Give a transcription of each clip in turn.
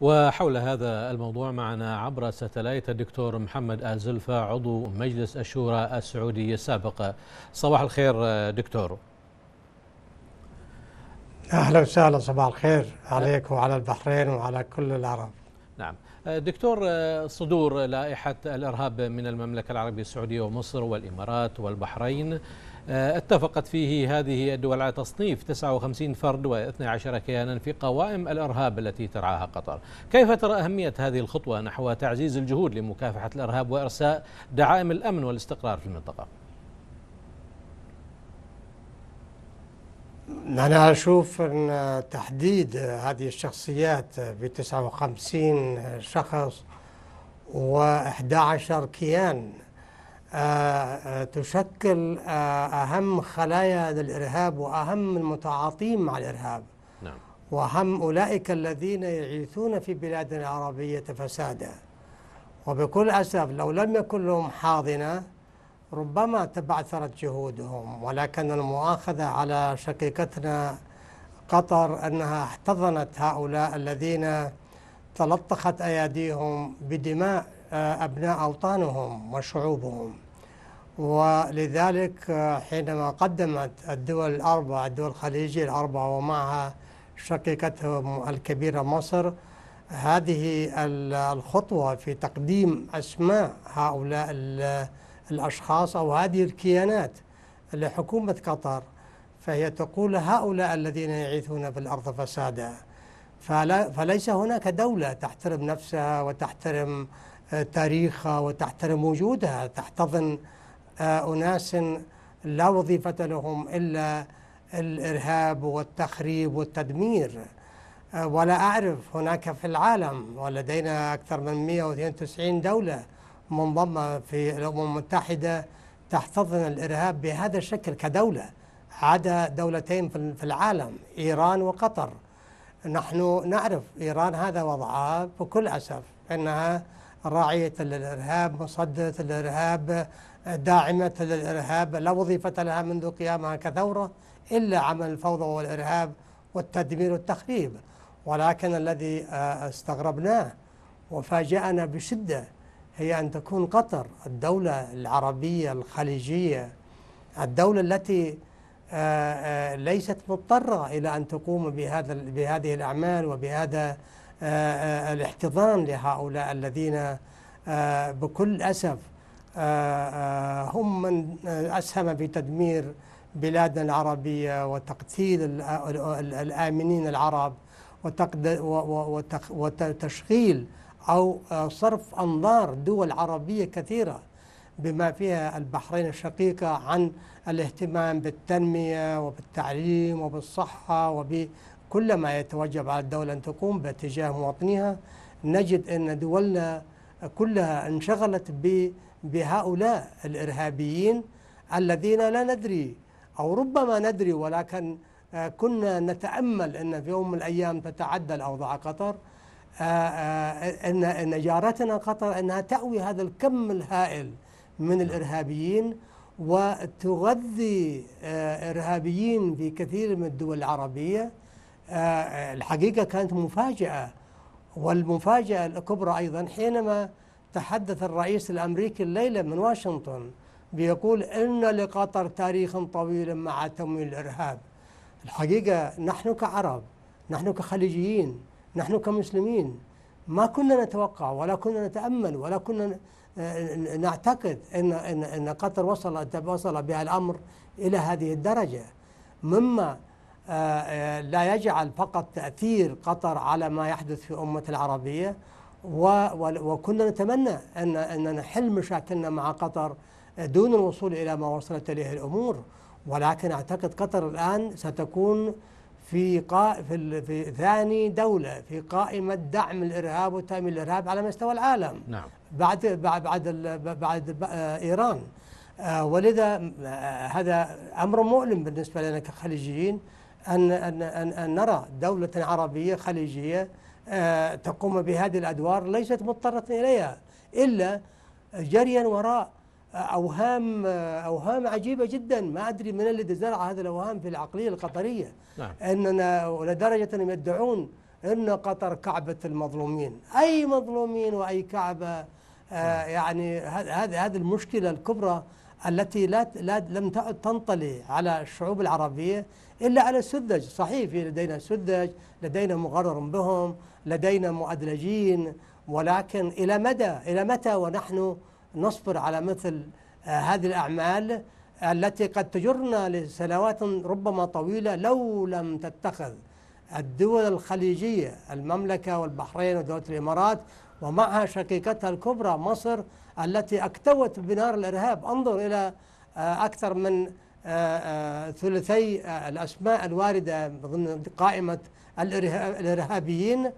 وحول هذا الموضوع معنا عبر ستلايت الدكتور محمد آزلفة عضو مجلس الشورى السعودي السابق صباح الخير دكتور أهلا وسهلا صباح الخير عليك وعلى البحرين وعلى كل العرب نعم دكتور آه، صدور لائحة الإرهاب من المملكة العربية السعودية ومصر والإمارات والبحرين آه، اتفقت فيه هذه الدول على تصنيف 59 فرد و12 كيانا في قوائم الإرهاب التي ترعاها قطر كيف ترى أهمية هذه الخطوة نحو تعزيز الجهود لمكافحة الإرهاب وإرساء دعائم الأمن والاستقرار في المنطقة؟ أنا أشوف أن تحديد هذه الشخصيات ب 59 شخص و11 كيان آه، آه، تشكل آه، أهم خلايا للإرهاب الإرهاب وأهم المتعاطين مع الإرهاب نعم. وهم أولئك الذين يعيثون في بلادنا العربية فسادا وبكل أسف لو لم يكن لهم حاضنة ربما تبعثرت جهودهم ولكن المؤاخذة على شقيقتنا قطر أنها احتضنت هؤلاء الذين تلطخت أياديهم بدماء آه، أبناء أوطانهم وشعوبهم ولذلك آه، حينما قدمت الدول الأربعة الدول الخليجية الأربعة ومعها شقيقتهم الكبيرة مصر هذه الخطوة في تقديم أسماء هؤلاء الأشخاص أو هذه الكيانات لحكومة قطر فهي تقول هؤلاء الذين يعيثون في الأرض فسادا فليس هناك دولة تحترم نفسها وتحترم آه، تاريخها وتحترم وجودها تحتضن آه، أناس لا وظيفة لهم إلا الإرهاب والتخريب والتدمير آه، ولا أعرف هناك في العالم ولدينا أكثر من 192 دولة منضمة في الأمم المتحدة تحتضن الإرهاب بهذا الشكل كدولة عدا دولتين في العالم إيران وقطر نحن نعرف إيران هذا وضعها بكل أسف أنها راعية للإرهاب مصدرة للإرهاب داعمة للإرهاب لا وظيفة لها منذ قيامها كثورة إلا عمل الفوضى والإرهاب والتدمير والتخريب ولكن الذي آه، استغربناه وفاجأنا بشدة هي أن تكون قطر الدولة العربية الخليجية الدولة التي آه، آه، ليست مضطرة إلى أن تقوم بهذا بهذه الأعمال وبهذا آه، الاحتضان لهؤلاء الذين بكل أسف هم من أسهم في تدمير بلادنا العربية وتقتيل الآمنين العرب وتشغيل أو آه، صرف أنظار دول عربية كثيرة بما فيها البحرين الشقيقة عن الاهتمام بالتنمية وبالتعليم وبالصحة وبكل ما يتوجب على الدولة أن تقوم باتجاه مواطنيها نجد أن دولنا كلها انشغلت بهؤلاء الإرهابيين الذين لا ندري أو ربما ندري ولكن آه، كنا نتأمل أن في يوم من الأيام تتعدل أوضاع قطر آه، آه، أن أن جارتنا قطر أنها تأوي هذا الكم الهائل من الإرهابيين وتغذي آه، إرهابيين في كثير من الدول العربية الحقيقة كانت مفاجأة والمفاجأة الكبرى أيضا حينما تحدث الرئيس الأمريكي الليلة من واشنطن بيقول إن لقطر تاريخا طويلا مع تمويل الإرهاب الحقيقة نحن كعرب نحن كخليجيين نحن كمسلمين ما كنا نتوقع ولا كنا نتأمل ولا كنا نعتقد أن, أن, أن قطر وصل وصل بها الأمر إلى هذه الدرجة مما آه، آه، لا يجعل فقط تأثير قطر على ما يحدث في أمة العربية وكنا نتمنى أن أن نحل مشاكلنا مع قطر دون الوصول إلى ما وصلت إليه الأمور ولكن أعتقد قطر الآن ستكون في قا... في, في ثاني دولة في قائمة دعم الإرهاب وتأمين الإرهاب على مستوى العالم نعم. بعد بعد بعد, بعد آه، إيران آه، ولذا آه، هذا أمر مؤلم بالنسبة لنا كخليجيين أن أن أن, أن نرى دولة عربية خليجية تقوم بهذه الأدوار ليست مضطرة إليها إلا جريا وراء اوهام اوهام عجيبه جدا ما ادري من الذي زرع هذه الاوهام في العقليه القطريه نعم. اننا لدرجه انهم يدعون ان قطر كعبه المظلومين اي مظلومين واي كعبه آه، نعم. يعني هذه هذه المشكله الكبرى التي لا لا لم تعد تنطلي على الشعوب العربيه الا على السذج، صحيح في لدينا سذج، لدينا مغرر بهم، لدينا مؤدلجين ولكن الى مدى الى متى ونحن نصبر على مثل آه، هذه الأعمال التي قد تجرنا لسنوات ربما طويلة لو لم تتخذ الدول الخليجية المملكة والبحرين ودولة الإمارات ومعها شقيقتها الكبرى مصر التي أكتوت بنار الإرهاب انظر إلى آه، أكثر من آه، ثلثي الأسماء الواردة ضمن قائمة الإرهابيين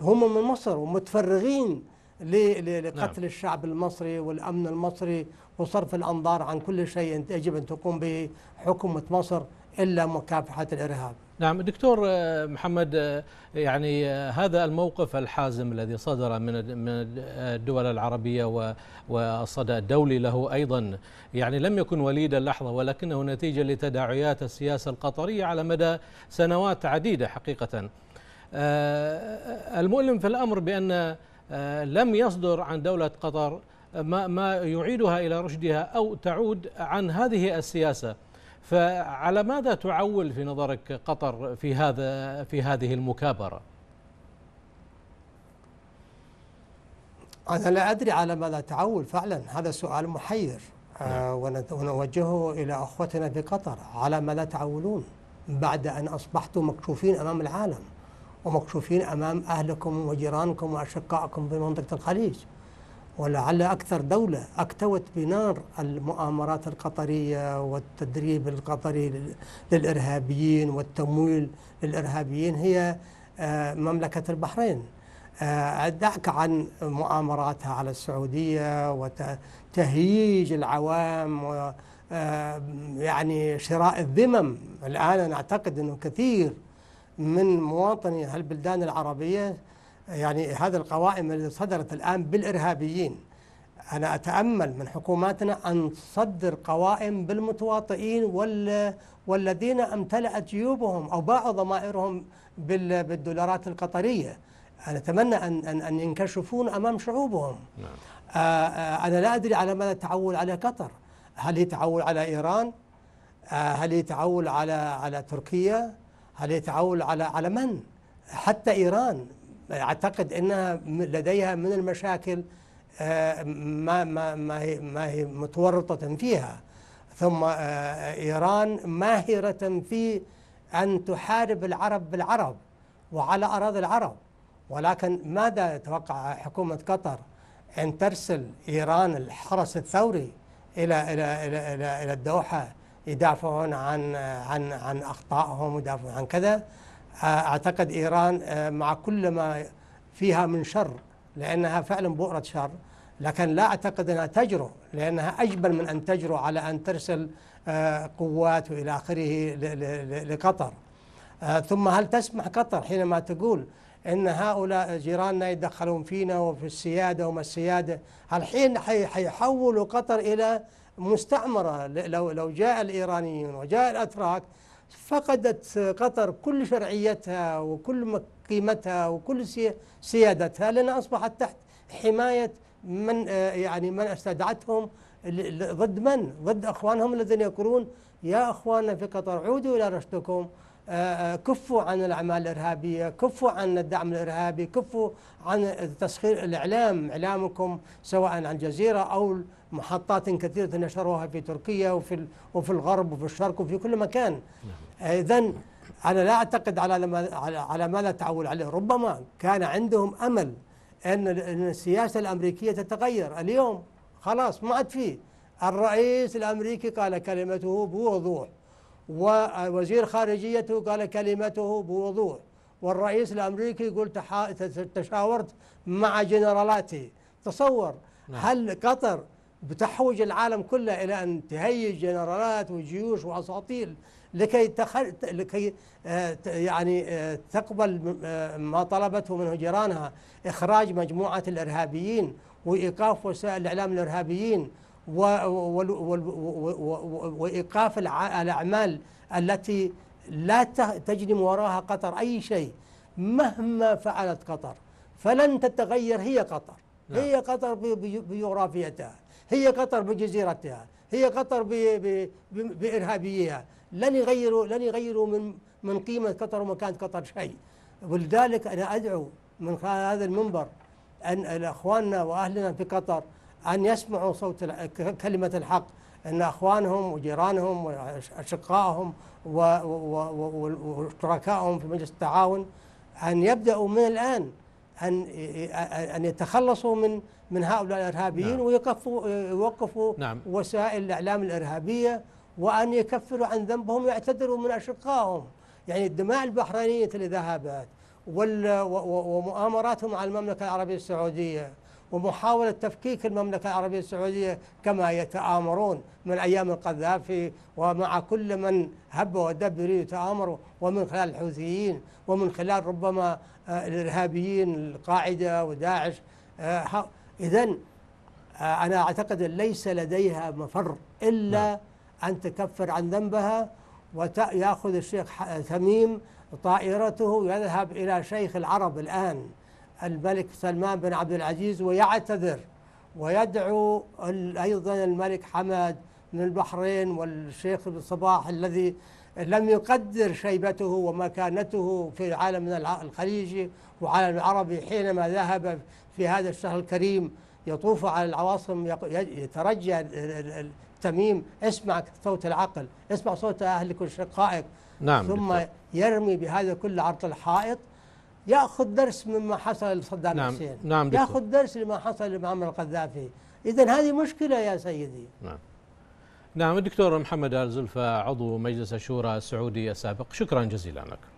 هم من مصر ومتفرغين لقتل نعم. الشعب المصري والأمن المصري وصرف الأنظار عن كل شيء يجب أن تقوم به حكومة مصر إلا مكافحة الإرهاب نعم دكتور آه، محمد آه، يعني آه، هذا الموقف الحازم الذي صدر من الدول العربية والصدى الدولي له أيضا يعني لم يكن وليد اللحظة ولكنه نتيجة لتداعيات السياسة القطرية على مدى سنوات عديدة حقيقة المؤلم في الأمر بأن آه، لم يصدر عن دولة قطر آه، ما, ما يعيدها إلى رشدها أو تعود عن هذه السياسة فعلى ماذا تعول في نظرك قطر في هذا في هذه المكابرة؟ أنا لا أدري على ماذا تعول فعلا هذا سؤال محير آه نعم. ونوجهه إلى أخوتنا في قطر على ماذا تعولون بعد أن أصبحتم مكشوفين أمام العالم ومكشوفين أمام أهلكم وجيرانكم وأشقائكم في منطقة الخليج ولعل أكثر دولة أكتوت بنار المؤامرات القطرية والتدريب القطري للإرهابيين والتمويل للإرهابيين هي آه، مملكة البحرين آه، دعك عن مؤامراتها على السعودية وتهييج العوام و آه، يعني شراء الذمم الآن أنا أعتقد أنه كثير من مواطني هالبلدان العربية يعني هذه القوائم اللي صدرت الآن بالإرهابيين أنا أتأمل من حكوماتنا أن تصدر قوائم بالمتواطئين والذين امتلأت جيوبهم أو باعوا ضمائرهم بالدولارات القطرية أنا أتمنى أن أن أن ينكشفون أمام شعوبهم نعم. آه، آه، أنا لا أدري على ماذا تعول على قطر هل هي تعول على إيران آه، هل هي تعول على على تركيا هل يتعول على على من؟ حتى إيران أعتقد أنها لديها من المشاكل آه، ما ما ما هي ما هي متورطة فيها ثم آه، إيران ماهرة في أن تحارب العرب بالعرب وعلى أراضي العرب ولكن ماذا تتوقع حكومة قطر أن ترسل إيران الحرس الثوري إلى إلى إلى إلى, إلى الدوحة يدافعون عن عن عن اخطائهم ويدافعون عن كذا آه، اعتقد ايران آه، مع كل ما فيها من شر لانها فعلا بؤره شر لكن لا اعتقد انها تجرؤ لانها اجبل من ان تجرؤ على ان ترسل آه، قوات والى اخره لقطر ثم هل تسمح قطر حينما تقول ان هؤلاء جيراننا يتدخلون فينا وفي السياده وما السياده الحين حيحولوا قطر الى مستعمرة لو لو جاء الإيرانيون وجاء الأتراك فقدت قطر كل شرعيتها وكل قيمتها وكل سيادتها لأنها أصبحت تحت حماية من يعني من استدعتهم ضد من؟ ضد أخوانهم الذين يقولون يا أخواننا في قطر عودوا إلى رشدكم كفوا عن الأعمال الإرهابية كفوا عن الدعم الإرهابي كفوا عن تسخير الإعلام إعلامكم سواء عن الجزيرة أو محطات كثيرة نشروها في تركيا وفي, وفي الغرب وفي الشرق وفي كل مكان نعم. إذا أنا لا أعتقد على, على ما لا تعول عليه ربما كان عندهم أمل أن السياسة الأمريكية تتغير اليوم خلاص ما عاد فيه الرئيس الأمريكي قال كلمته بوضوح ووزير خارجيته قال كلمته بوضوح والرئيس الامريكي يقول تشاورت مع جنرالاتي تصور نعم. هل قطر بتحوج العالم كله الى ان تهيج جنرالات وجيوش واساطيل لكي تخل... لكي آه، يعني آه، تقبل آه، ما طلبته منه جيرانها اخراج مجموعه الارهابيين وايقاف وسائل الاعلام الارهابيين وايقاف الاعمال التي لا تجني وراها قطر اي شيء مهما فعلت قطر فلن تتغير هي قطر نعم. هي قطر بجغرافيتها هي قطر بجزيرتها هي قطر بارهابيها لن يغيروا لن يغيروا من من قيمه قطر ومكانه قطر شيء ولذلك انا ادعو من خلال هذا المنبر ان اخواننا واهلنا في قطر أن يسمعوا صوت كلمة الحق أن أخوانهم وجيرانهم وأشقائهم وشركائهم في مجلس التعاون أن يبدأوا من الآن أن أن يتخلصوا من من هؤلاء الإرهابيين نعم. ويقفوا يوقفوا نعم. وسائل الإعلام الإرهابية وأن يكفروا عن ذنبهم ويعتذروا من أشقائهم يعني الدماء البحرينية اللي ذهبت ومؤامراتهم على المملكة العربية السعودية ومحاولة تفكيك المملكة العربية السعودية كما يتآمرون من أيام القذافي ومع كل من هب ودب يريد يتآمروا ومن خلال الحوثيين ومن خلال ربما آه، الإرهابيين القاعدة وداعش آه، إذا آه، أنا أعتقد أن ليس لديها مفر إلا نعم. أن تكفر عن ذنبها ويأخذ الشيخ تميم طائرته يذهب إلى شيخ العرب الآن الملك سلمان بن عبد العزيز ويعتذر ويدعو أيضا الملك حمد من البحرين والشيخ بن صباح الذي لم يقدر شيبته ومكانته في عالمنا الخليجي وعالم العربي حينما ذهب في هذا الشهر الكريم يطوف على العواصم يترجى تميم اسمع صوت العقل اسمع صوت أهلك وشقائك نعم ثم بالضبط. يرمي بهذا كله عرض الحائط ياخذ درس مما حصل لصدام نعم حسين نعم ياخذ درس لما حصل لمعمر القذافي اذا هذه مشكله يا سيدي نعم نعم الدكتور محمد آل عضو مجلس الشورى السعودي السابق شكرا جزيلا لك